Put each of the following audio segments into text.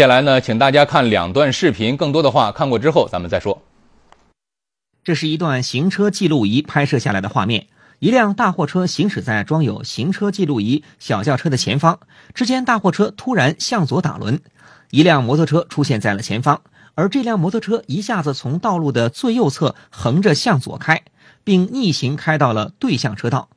接下来呢，请大家看两段视频。更多的话，看过之后咱们再说。这是一段行车记录仪拍摄下来的画面：一辆大货车行驶在装有行车记录仪小轿车的前方，之间大货车突然向左打轮，一辆摩托车出现在了前方，而这辆摩托车一下子从道路的最右侧横着向左开，并逆行开到了对向车道。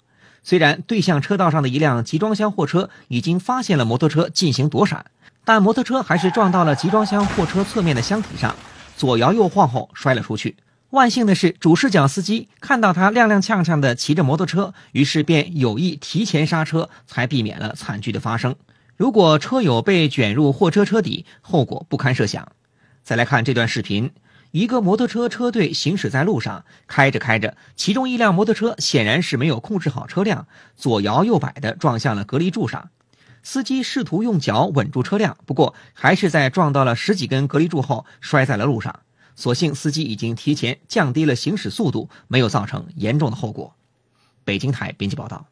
虽然对向车道上的一辆集装箱货车已经发现了摩托车，进行躲闪。但摩托车还是撞到了集装箱货车侧面的箱体上，左摇右晃后摔了出去。万幸的是，主视角司机看到他踉踉跄跄地骑着摩托车，于是便有意提前刹车，才避免了惨剧的发生。如果车友被卷入货车车底，后果不堪设想。再来看这段视频，一个摩托车车队行驶在路上，开着开着，其中一辆摩托车显然是没有控制好车辆，左摇右摆地撞向了隔离柱上。司机试图用脚稳住车辆，不过还是在撞到了十几根隔离柱后摔在了路上。所幸司机已经提前降低了行驶速度，没有造成严重的后果。北京台编辑报道。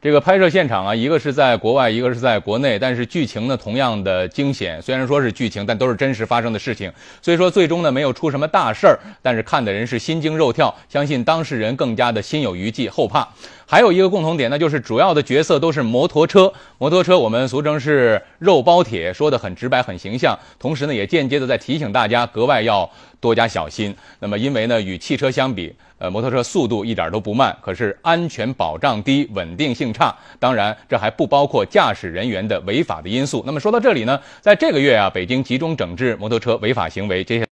这个拍摄现场啊，一个是在国外，一个是在国内，但是剧情呢同样的惊险。虽然说是剧情，但都是真实发生的事情，所以说最终呢没有出什么大事儿，但是看的人是心惊肉跳，相信当事人更加的心有余悸、后怕。还有一个共同点，呢，就是主要的角色都是摩托车。摩托车我们俗称是“肉包铁”，说的很直白、很形象。同时呢，也间接的在提醒大家格外要多加小心。那么，因为呢，与汽车相比，呃，摩托车速度一点都不慢，可是安全保障低、稳定性差。当然，这还不包括驾驶人员的违法的因素。那么说到这里呢，在这个月啊，北京集中整治摩托车违法行为这些。